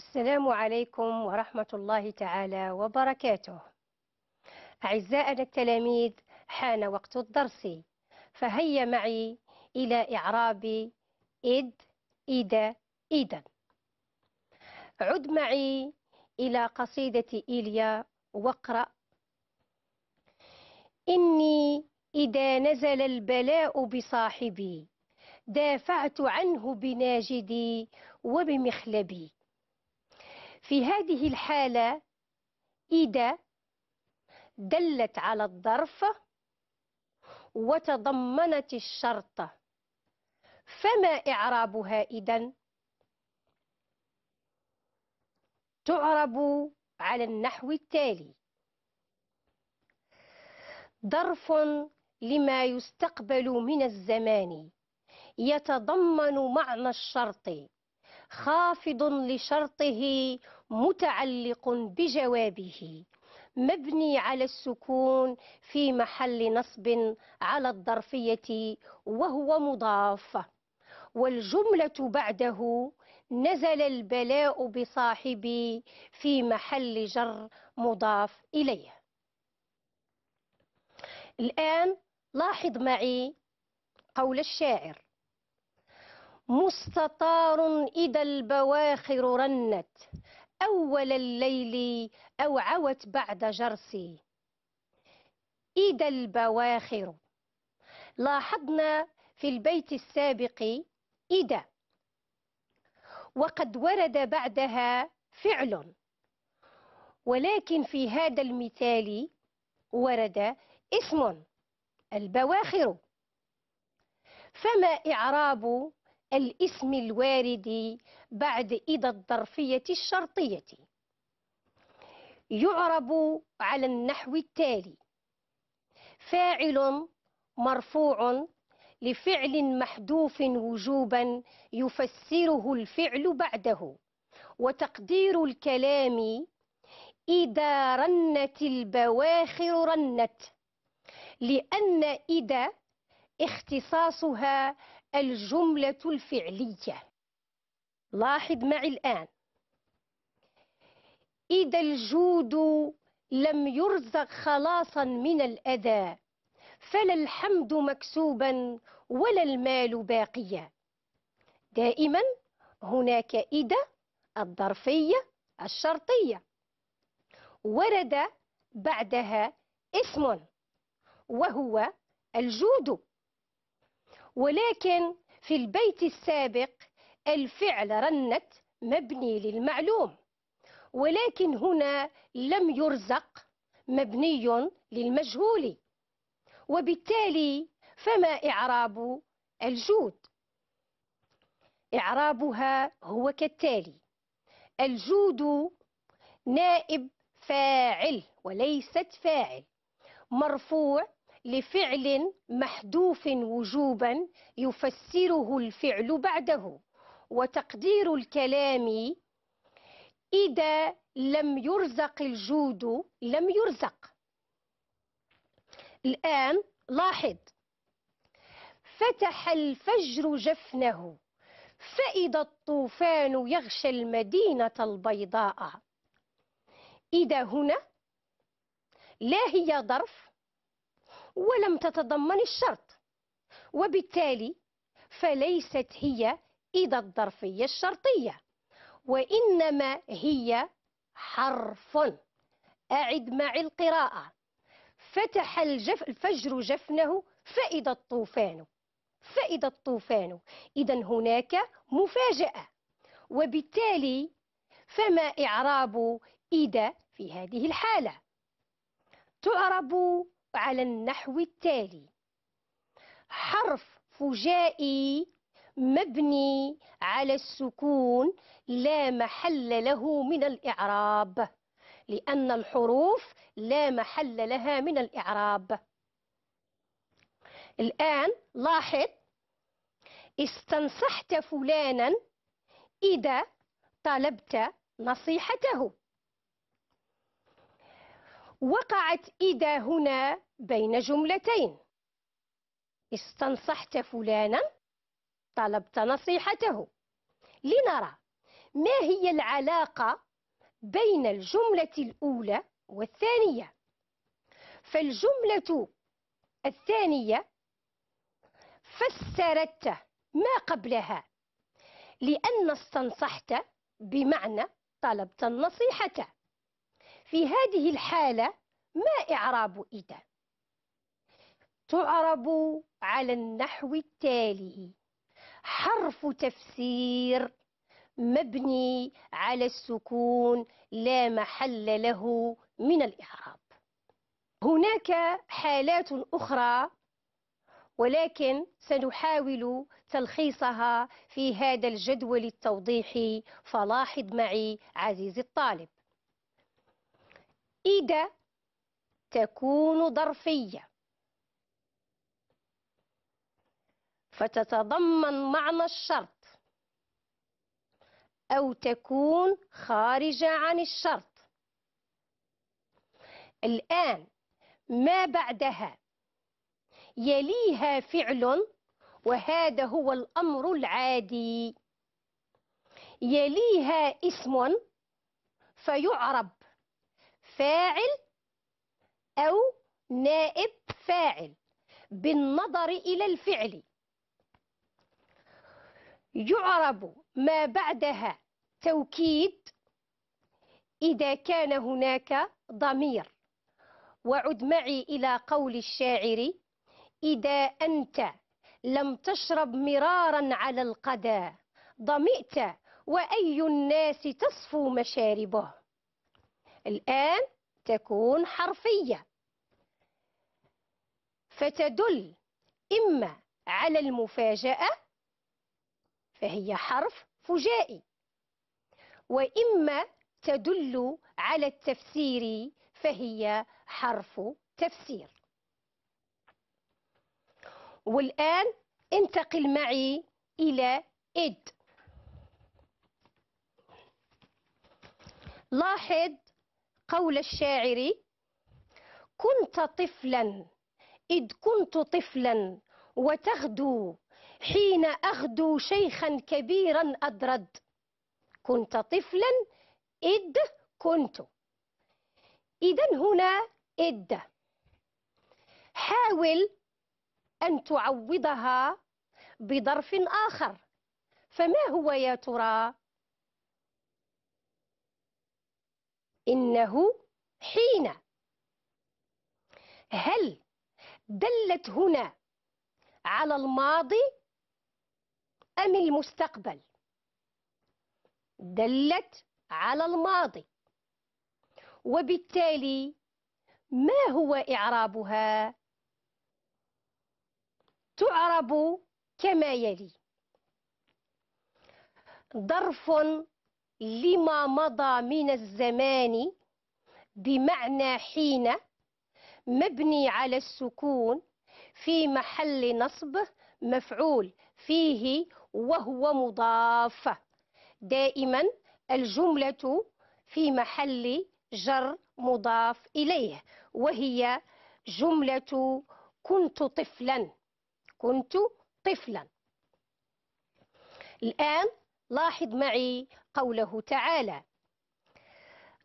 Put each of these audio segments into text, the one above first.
السلام عليكم ورحمة الله تعالى وبركاته أعزائنا التلاميذ حان وقت الدرس فهيا معي إلى إعراب إد إيدا إيدا عد معي إلى قصيدة إيليا واقرأ إني إذا نزل البلاء بصاحبي دافعت عنه بناجدي وبمخلبي في هذه الحالة إذا دلت على الظرف وتضمنت الشرط فما إعرابها إذن؟ تعرب على النحو التالي ظرف لما يستقبل من الزمان يتضمن معنى الشرط خافض لشرطه متعلق بجوابه مبني على السكون في محل نصب على الظرفية وهو مضاف والجملة بعده نزل البلاء بصاحبي في محل جر مضاف إليه الآن لاحظ معي قول الشاعر مستطار إذا البواخر رنت أول الليل أوعوت بعد جرسي إذا البواخر لاحظنا في البيت السابق إذا وقد ورد بعدها فعل ولكن في هذا المثال ورد اسم البواخر فما إعراب الاسم الوارد بعد إذا الظرفية الشرطية يعرب على النحو التالي فاعل مرفوع لفعل محذوف وجوبا يفسره الفعل بعده وتقدير الكلام إذا رنت البواخر رنت لأن إذا اختصاصها الجملة الفعلية لاحظ معي الآن إذا الجود لم يرزق خلاصا من الأذى فلا الحمد مكسوبا ولا المال باقيا دائما هناك إذا الظرفية الشرطية ورد بعدها اسم وهو الجود ولكن في البيت السابق الفعل رنت مبني للمعلوم ولكن هنا لم يرزق مبني للمجهول وبالتالي فما إعراب الجود إعرابها هو كالتالي الجود نائب فاعل وليست فاعل مرفوع لفعل محذوف وجوبا يفسره الفعل بعده وتقدير الكلام إذا لم يرزق الجود لم يرزق الآن لاحظ فتح الفجر جفنه فإذا الطوفان يغشى المدينة البيضاء إذا هنا لا هي ظرف ولم تتضمن الشرط وبالتالي فليست هي إذا الظرفية الشرطية وإنما هي حرف أعد معي القراءة فتح الجف الفجر جفنه فإذا الطوفان فإذا الطوفان إذا هناك مفاجأة وبالتالي فما إعراب إذا في هذه الحالة تعرب على النحو التالي حرف فجائي مبني على السكون لا محل له من الإعراب لأن الحروف لا محل لها من الإعراب الآن لاحظ استنصحت فلانا إذا طلبت نصيحته وقعت إذا هنا بين جملتين استنصحت فلانا طلبت نصيحته لنرى ما هي العلاقة بين الجملة الأولى والثانية فالجملة الثانية فسرت ما قبلها لأن استنصحت بمعنى طلبت النصيحة في هذه الحالة ما إعراب إذا؟ تعرب على النحو التالي حرف تفسير مبني على السكون لا محل له من الإعراب هناك حالات أخرى ولكن سنحاول تلخيصها في هذا الجدول التوضيحي فلاحظ معي عزيزي الطالب إذا تكون ظرفية فتتضمن معنى الشرط أو تكون خارجة عن الشرط الآن ما بعدها يليها فعل وهذا هو الأمر العادي يليها اسم فيعرب فاعل أو نائب فاعل بالنظر إلى الفعل يعرب ما بعدها توكيد إذا كان هناك ضمير وعد معي إلى قول الشاعر إذا أنت لم تشرب مرارا على القدى ضمئت وأي الناس تصفو مشاربه الآن تكون حرفية فتدل إما على المفاجأة فهي حرف فجائي وإما تدل على التفسير فهي حرف تفسير والآن انتقل معي إلى إد لاحظ قول الشاعر كنت طفلا إذ كنت طفلا وتغدو حين أغدو شيخا كبيرا أدرد كنت طفلا إذ كنت إذا هنا إذ حاول أن تعوضها بظرف آخر فما هو يا ترى؟ إنه حين هل دلت هنا على الماضي أم المستقبل دلت على الماضي وبالتالي ما هو إعرابها تعرب كما يلي ظرف لما مضى من الزمان بمعنى حين مبني على السكون في محل نصب مفعول فيه وهو مضاف دائما الجملة في محل جر مضاف إليه وهي جملة كنت طفلا كنت طفلا الآن لاحظ معي قوله تعالى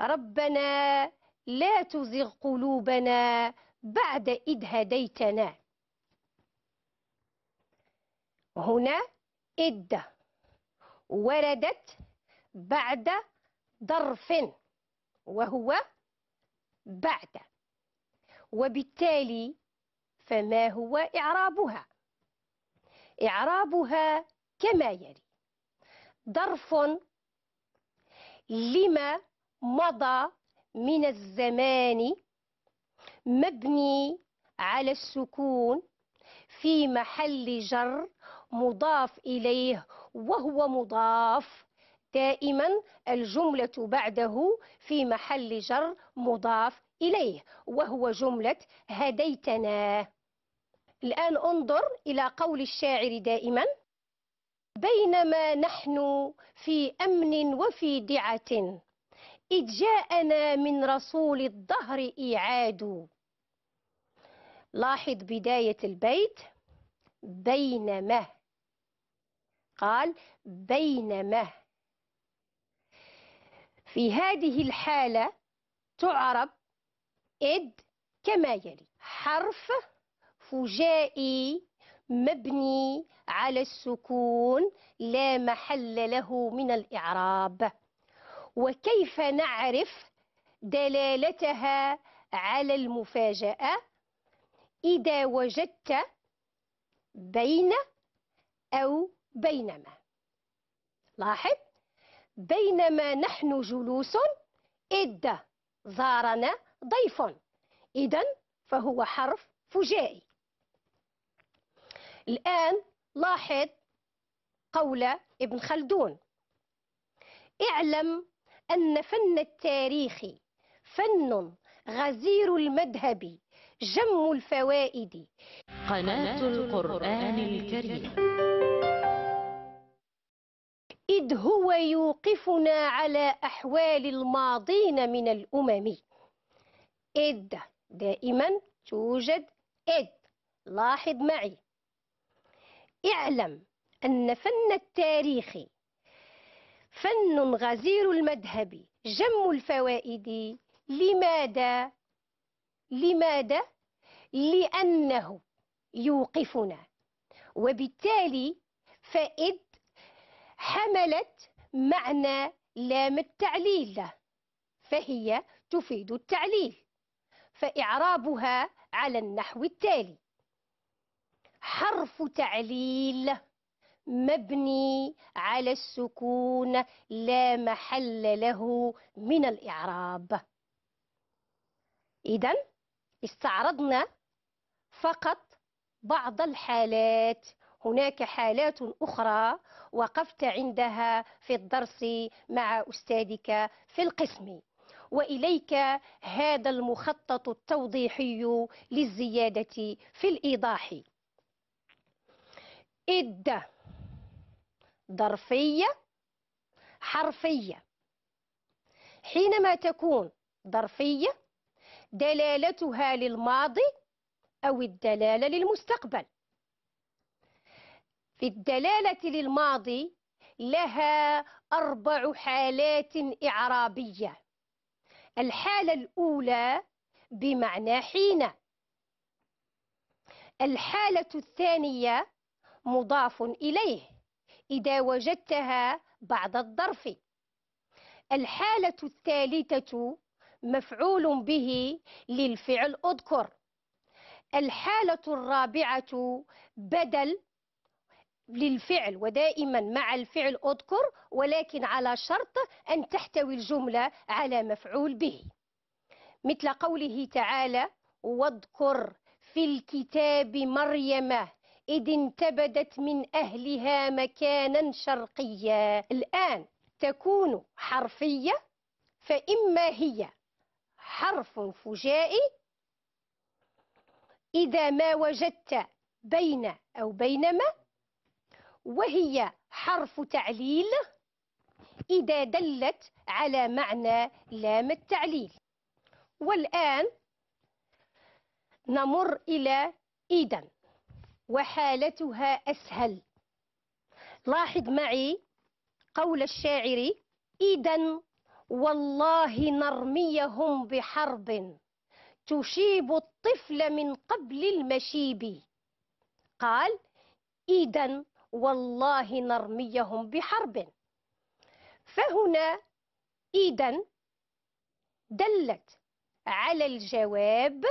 ربنا لا تزغ قلوبنا بعد إذ هديتنا هنا إد وردت بعد ظرف وهو بعد وبالتالي فما هو إعرابها إعرابها كما يلي ظرف لما مضى من الزمان مبني على السكون في محل جر مضاف إليه وهو مضاف دائما الجملة بعده في محل جر مضاف إليه وهو جملة هديتنا الآن انظر إلى قول الشاعر دائما بينما نحن في أمن وفي دعة إذ جاءنا من رسول الدهر إيعاد لاحظ بداية البيت بينما قال بينما في هذه الحالة تعرب إد كما يلي حرف فجائي مبني على السكون لا محل له من الإعراب وكيف نعرف دلالتها على المفاجأة إذا وجدت بين أو بينما لاحظ بينما نحن جلوس إذ زارنا ضيف إذا فهو حرف فجائي الآن لاحظ قول ابن خلدون اعلم أن فن التاريخ فن غزير المذهب جم الفوائد قناة القرآن الكريم إذ هو يوقفنا على أحوال الماضين من الأمم إذ دائما توجد إذ لاحظ معي اعلم أن فن التاريخ فن غزير المذهب جم الفوائد لماذا؟ لماذا؟ لأنه يوقفنا وبالتالي فإذ حملت معنى لام التعليل فهي تفيد التعليل فإعرابها على النحو التالي حرف تعليل مبني على السكون لا محل له من الإعراب إذن استعرضنا فقط بعض الحالات هناك حالات أخرى وقفت عندها في الدرس مع أستاذك في القسم وإليك هذا المخطط التوضيحي للزيادة في الإيضاح إد ظرفية حرفية حينما تكون ظرفية دلالتها للماضي أو الدلالة للمستقبل في الدلالة للماضي لها أربع حالات إعرابية الحالة الأولى بمعنى حين الحالة الثانية مضاف إليه إذا وجدتها بعد الظرف الحالة الثالثة مفعول به للفعل أذكر الحالة الرابعة بدل للفعل ودائما مع الفعل أذكر ولكن على شرط أن تحتوي الجملة على مفعول به مثل قوله تعالى واذكر في الكتاب مريم إذ انتبدت من أهلها مكانا شرقيا الآن تكون حرفية فإما هي حرف فجائي إذا ما وجدت بين أو بينما وهي حرف تعليل إذا دلت على معنى لام التعليل والآن نمر إلى إذا وحالتها أسهل لاحظ معي قول الشاعر إذا والله نرميهم بحرب تشيب الطفل من قبل المشيب قال إذا والله نرميهم بحرب فهنا إذا دلت على الجواب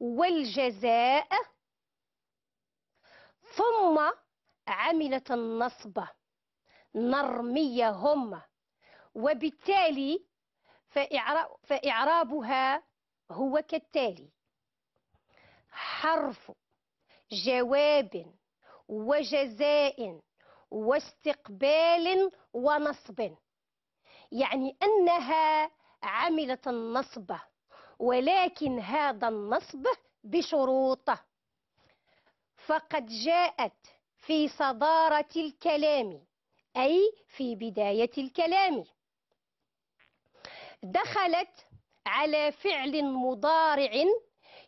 والجزاء ثم عملت النصبة نرمية هم وبالتالي فإعرابها هو كالتالي حرف جواب وجزاء واستقبال ونصب يعني أنها عملت النصب ولكن هذا النصب بشروطه فقد جاءت في صدارة الكلام أي في بداية الكلام دخلت على فعل مضارع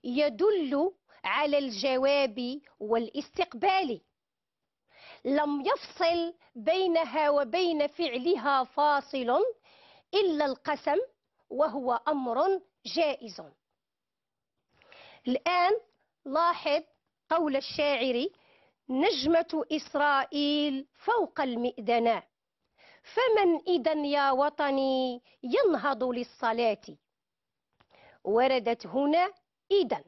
يدل على الجواب والاستقبال لم يفصل بينها وبين فعلها فاصل إلا القسم وهو أمر جائز الآن لاحظ قول الشاعر نجمة إسرائيل فوق المئدنة فمن إذا يا وطني ينهض للصلاة وردت هنا إذا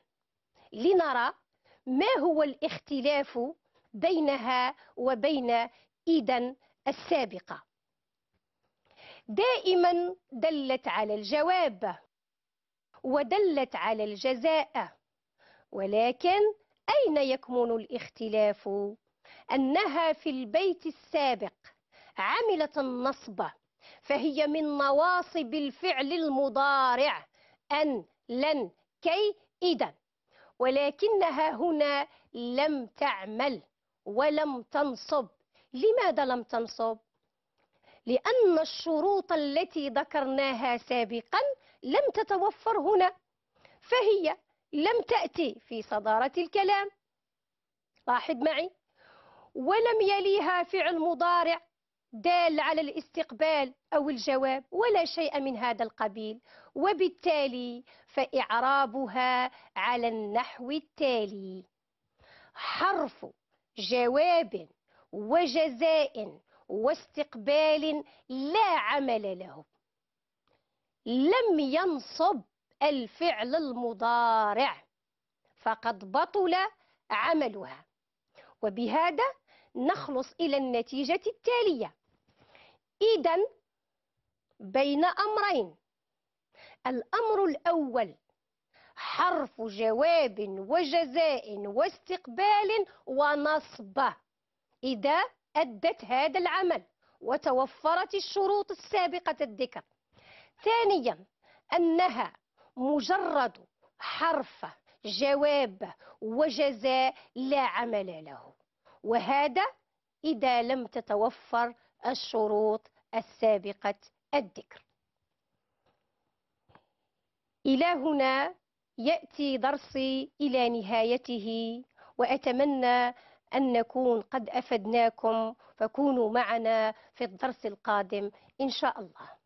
لنرى ما هو الاختلاف بينها وبين إذا السابقة دائما دلت على الجواب ودلت على الجزاء ولكن أين يكمن الاختلاف؟ أنها في البيت السابق عملت النصب فهي من نواصب الفعل المضارع أن لن كي إذا ولكنها هنا لم تعمل ولم تنصب لماذا لم تنصب؟ لأن الشروط التي ذكرناها سابقا لم تتوفر هنا فهي لم تأتي في صدارة الكلام لاحظ معي ولم يليها فعل مضارع دال على الاستقبال أو الجواب ولا شيء من هذا القبيل وبالتالي فإعرابها على النحو التالي حرف جواب وجزاء واستقبال لا عمل له لم ينصب الفعل المضارع فقد بطل عملها وبهذا نخلص إلى النتيجة التالية إذا بين أمرين الأمر الأول حرف جواب وجزاء واستقبال ونصب إذا أدت هذا العمل وتوفرت الشروط السابقة الذكر ثانيا أنها مجرد حرف جواب وجزاء لا عمل له وهذا إذا لم تتوفر الشروط السابقة الذكر إلى هنا يأتي درسي إلى نهايته وأتمنى أن نكون قد أفدناكم فكونوا معنا في الدرس القادم إن شاء الله